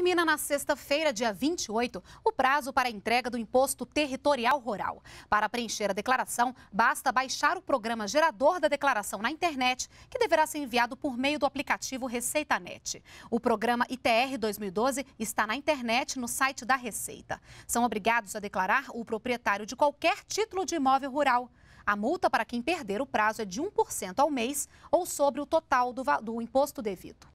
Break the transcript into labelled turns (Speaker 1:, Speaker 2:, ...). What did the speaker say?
Speaker 1: Termina na sexta-feira, dia 28, o prazo para a entrega do Imposto Territorial Rural. Para preencher a declaração, basta baixar o programa gerador da declaração na internet, que deverá ser enviado por meio do aplicativo ReceitaNet. O programa ITR 2012 está na internet no site da Receita. São obrigados a declarar o proprietário de qualquer título de imóvel rural. A multa para quem perder o prazo é de 1% ao mês ou sobre o total do, do imposto devido.